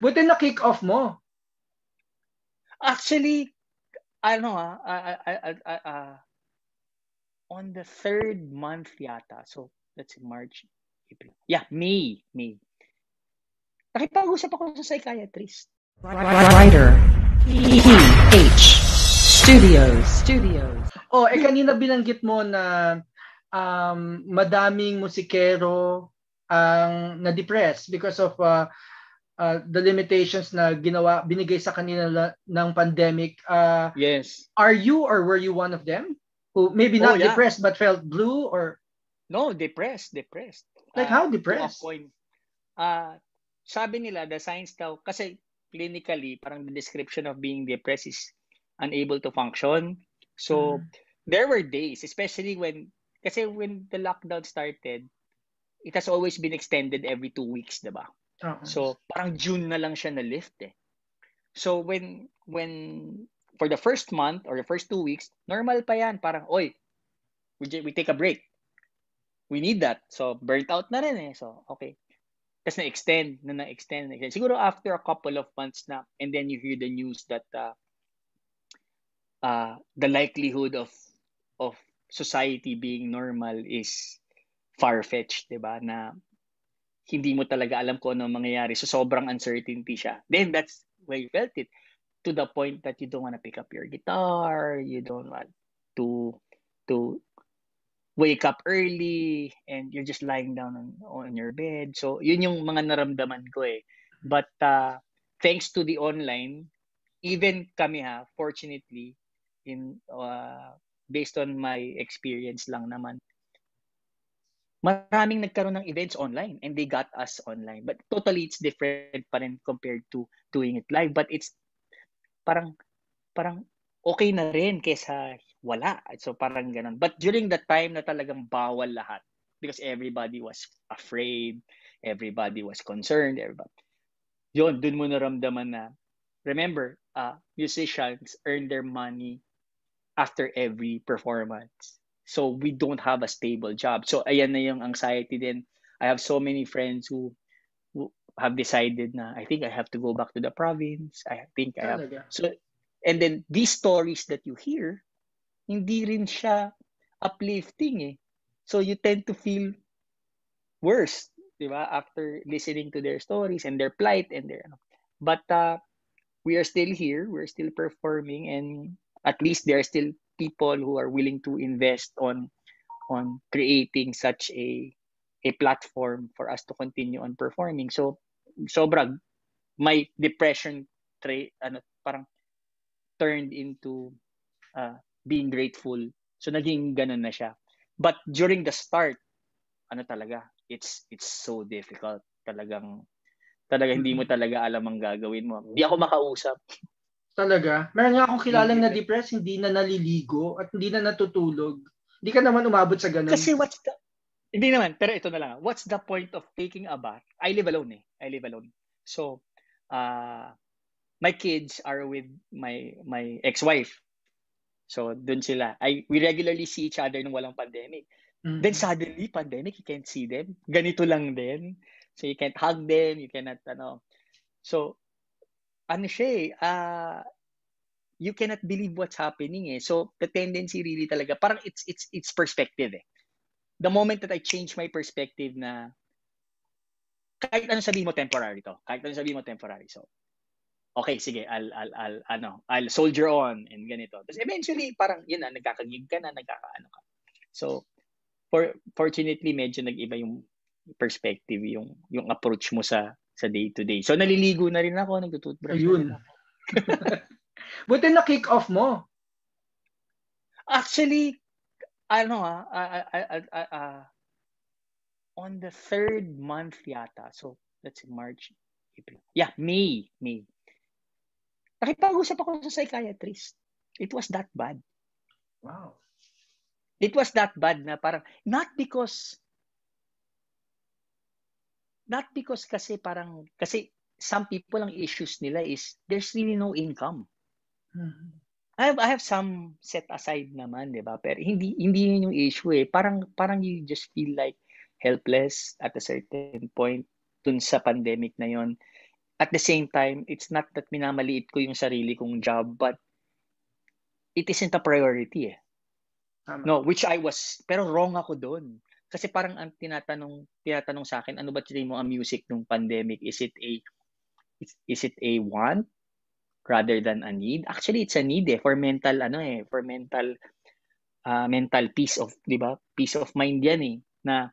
Buti na kick-off mo. Actually, ano ha, I, I, I, I, uh, on the third month yata, so that's in March, April. Yeah, May, May. Nakipag-usap ako sa psychiatrist. Writer. E-H. Studios. Studios. Oh, eh kanina bilanggit mo na um, madaming musikero ang na-depress because of uh, uh, the limitations na ginawa binigay sa kanila ng pandemic uh, yes are you or were you one of them who maybe oh, not oh, yeah. depressed but felt blue or no depressed depressed like uh, how depressed coin, uh, ah, sabi nila the science daw kasi clinically parang the description of being depressed is unable to function so mm. there were days especially when kasi when the lockdown started it has always been extended every two weeks, 'di ba? So parang June na lang siya na lift eh. So when when for the first month or the first two weeks, normal pa yan. Parang, oy, we, we take a break. We need that. So, burnt out na rin eh. So, okay. Tapos na-extend, na na-extend, na-extend. Siguro after a couple of months na, and then you hear the news that uh, uh, the likelihood of of society being normal is far-fetched, di ba? Na hindi mo talaga alam kung ano mangyayari. So sobrang uncertainty siya. Then that's where you felt it to the point that you don't want to pick up your guitar, you don't want to to wake up early and you're just lying down on, on your bed. So yun yung mga naramdaman ko eh. But uh, thanks to the online, even kami ha, fortunately in uh, based on my experience lang naman, maraming nagkaroon ng events online and they got us online. But totally it's different pa rin compared to doing it live. But it's parang parang okay na rin kesa wala. So parang ganun. But during that time na talagang bawal lahat because everybody was afraid, everybody was concerned, everybody. Yun, dun mo naramdaman na, remember, uh, musicians earn their money after every performance. So we don't have a stable job. So ayan na yung anxiety din. I have so many friends who, who have decided na I think I have to go back to the province. I think I have so and then these stories that you hear hindi rin siya uplifting eh. So you tend to feel worse, 'di ba? After listening to their stories and their plight and their ano. But uh, we are still here, we're still performing and at least they're still people who are willing to invest on on creating such a a platform for us to continue on performing. So sobra my depression trait ano parang turned into uh, being grateful. So naging ganun na siya. But during the start, ano talaga, it's it's so difficult. Talagang talaga hindi mo talaga alam ang gagawin mo. Hindi ako makausap. Talaga? Meron nga akong kilalang na depressed, hindi na naliligo at hindi na natutulog. Hindi ka naman umabot sa ganun. Kasi what's the... Hindi naman, pero ito na lang. What's the point of taking a bath? I live alone eh. I live alone. So, uh, my kids are with my my ex-wife. So, dun sila. I, we regularly see each other nung walang pandemic. Mm-hmm. Then suddenly, pandemic, you can't see them. Ganito lang din. So, you can't hug them. You cannot, ano. So, ano siya eh, uh, you cannot believe what's happening eh. So the tendency really talaga, parang it's, it's, it's perspective eh. The moment that I change my perspective na kahit ano sabihin mo temporary to. Kahit ano sabihin mo temporary. So, okay, sige, I'll, I'll, I'll, ano, I'll soldier on and ganito. Tapos eventually, parang yun na, nagkakagig ka na, nagkakaano ka. So, for, fortunately, medyo nag-iba yung perspective, yung, yung approach mo sa sa day-to-day. So, naliligo na rin ako, nagtututbrush Ayun. na rin ako. Buti na kick off mo. Actually, ano ha, uh, uh, uh, uh, on the third month yata, so let's see, March, April. Yeah, May, May. Nakipag-usap ako sa psychiatrist. It was that bad. Wow. It was that bad na parang, not because Not because kasi parang, kasi some people ang issues nila is there's really no income. Mm-hmm. I have I have some set aside naman, 'di ba? Pero hindi hindi 'yun yung issue eh. Parang parang you just feel like helpless at a certain point dun sa pandemic na 'yon. At the same time, it's not that minamaliit ko yung sarili kong job, but it isn't a priority eh. Tama. No, which I was, pero wrong ako doon. Kasi parang ang tinatanong tinatanong sa akin, ano ba tingin mo ang music nung pandemic? Is it a is, is it a want rather than a need? Actually, it's a need eh for mental ano eh, for mental uh, mental peace of, 'di ba? Peace of mind 'yan eh na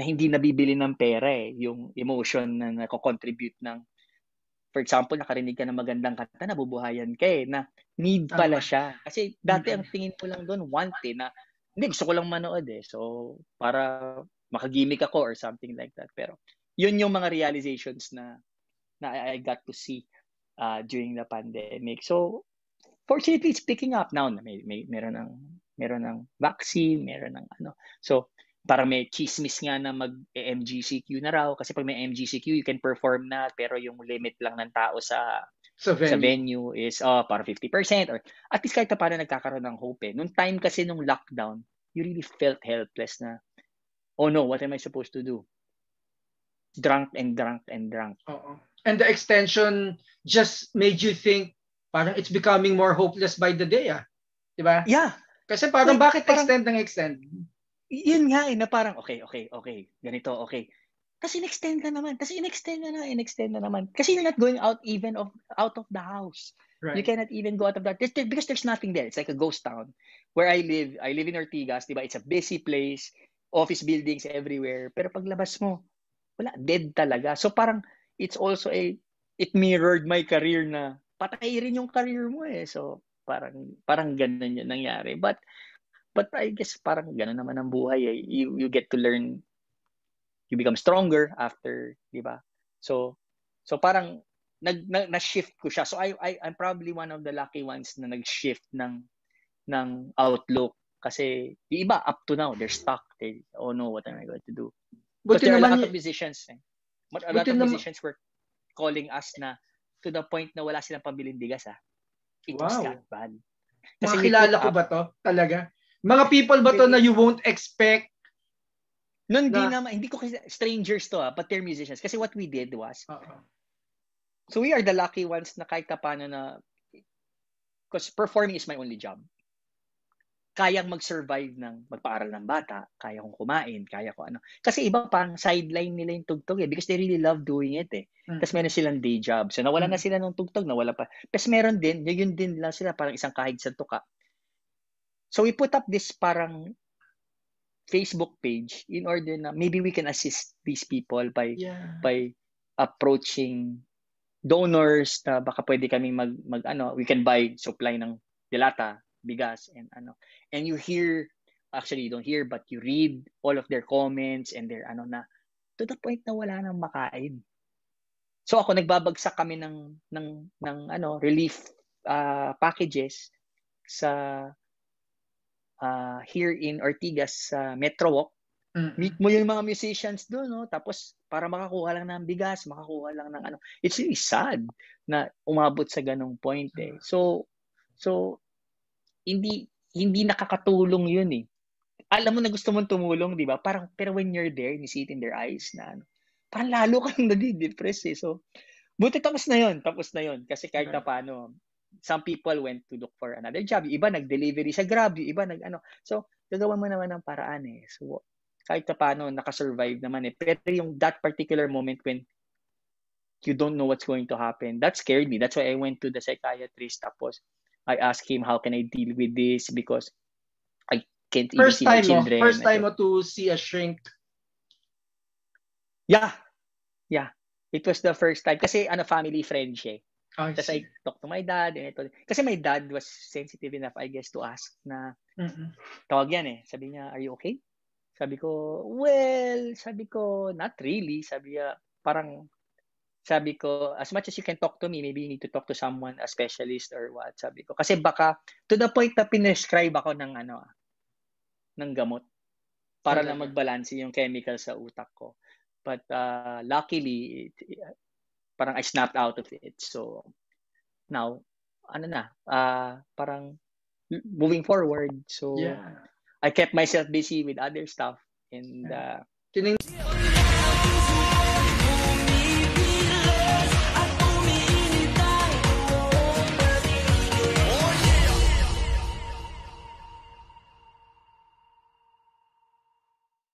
na hindi nabibili ng pera eh, yung emotion na nako-contribute ng for example, nakarinig ka ng magandang kanta, nabubuhayan ka eh, na need pala siya. Kasi dati ang tingin ko lang doon, want eh, na hindi, gusto ko lang manood eh. So, para makagimik ako or something like that. Pero, yun yung mga realizations na, na I got to see uh, during the pandemic. So, fortunately, it's picking up now. may, may, meron ng meron ng vaccine, meron ng ano. So, para may chismis nga na mag-MGCQ na raw. Kasi pag may MGCQ, you can perform na, pero yung limit lang ng tao sa sa venue, sa venue is oh, parang 50% or at least kahit paano nagkakaroon ng hope eh. Nung time kasi nung lockdown, you really felt helpless na, oh no, what am I supposed to do? Drunk and drunk and drunk. Uh-oh. And the extension just made you think parang it's becoming more hopeless by the day ah. 'di ba? Yeah. Kasi parang Wait, bakit parang, extend ng extend? Yun nga eh, na parang okay, okay, okay, ganito, okay. Kasi in-extend na naman. Kasi in-extend na na, in-extend na naman. Kasi you're not going out even of out of the house. Right. You cannot even go out of that there's, because there's nothing there. It's like a ghost town. Where I live, I live in Ortigas, di ba? It's a busy place, office buildings everywhere. Pero paglabas mo, wala, dead talaga. So parang it's also a, it mirrored my career na patay rin yung career mo eh. So parang, parang ganun yung nangyari. But, but I guess parang ganun naman ang buhay eh. You, you get to learn you become stronger after, di ba? So, so parang nag, nag na-shift ko siya. So I, I I'm probably one of the lucky ones na nag-shift ng ng outlook kasi yung iba up to now they're stuck. They oh no, what am I going to do? But there naman, are a lot of musicians. Eh. A lot of musicians were calling us na to the point na wala silang pambiling bigas ah. It wow. was that bad. Kasi Makilala ko ba to? Talaga? Mga people ba to na you won't expect noon di na, hindi ko kasi, strangers to ah, but they're musicians. Kasi what we did was, uh-huh. so we are the lucky ones na kahit paano na, because performing is my only job. Kayang mag-survive ng magpaaral ng bata, kaya kong kumain, kaya ko ano. Kasi iba pang sideline nila yung tugtog eh, because they really love doing it eh. Mm. Tapos meron silang day job. So nawala mm. na hmm. sila ng tugtog, nawala pa. Tapos meron din, yun din lang sila, parang isang kahig sa tuka. So we put up this parang Facebook page in order na maybe we can assist these people by yeah. by approaching donors na baka pwede kaming mag, mag ano, we can buy supply ng dilata, bigas and ano. And you hear actually you don't hear but you read all of their comments and their ano na to the point na wala nang makain. So ako nagbabagsak kami ng ng ng ano relief uh, packages sa uh, here in Ortigas sa uh, Metro Walk. Mm-hmm. Meet mo yung mga musicians doon, no? Tapos para makakuha lang ng bigas, makakuha lang ng ano. It's really sad na umabot sa ganong point eh. Ah. So so hindi hindi nakakatulong yun eh. Alam mo na gusto mong tumulong, 'di ba? Parang pero when you're there, you see it in their eyes na ano, parang lalo kang nadidepress eh. So buti tapos na yun, tapos na yun. kasi kahit na paano some people went to look for another job. Yung iba nag-delivery sa Grab, yung iba nag ano. So, gagawa mo naman ng paraan eh. So, kahit na paano, nakasurvive naman eh. Pero yung that particular moment when you don't know what's going to happen, that scared me. That's why I went to the psychiatrist. Tapos, I asked him, how can I deal with this? Because I can't first even see time my children. Mo, first eh. time mo to see a shrink. Yeah. Yeah. It was the first time. Kasi ano, family friend siya eh. Kasi ah, Tapos I talked to my dad. And ito. Kasi my dad was sensitive enough, I guess, to ask na, mm-hmm. tawag yan eh. Sabi niya, are you okay? Sabi ko, well, sabi ko, not really. Sabi niya, parang, sabi ko, as much as you can talk to me, maybe you need to talk to someone, a specialist or what, sabi ko. Kasi baka, to the point na pinescribe ako ng ano, ah, ng gamot para okay. lang magbalanse yung chemical sa utak ko. But uh, luckily, it, parang I snapped out of it. So, now, ano na, uh, parang moving forward. So, yeah. I kept myself busy with other stuff and uh, Tining-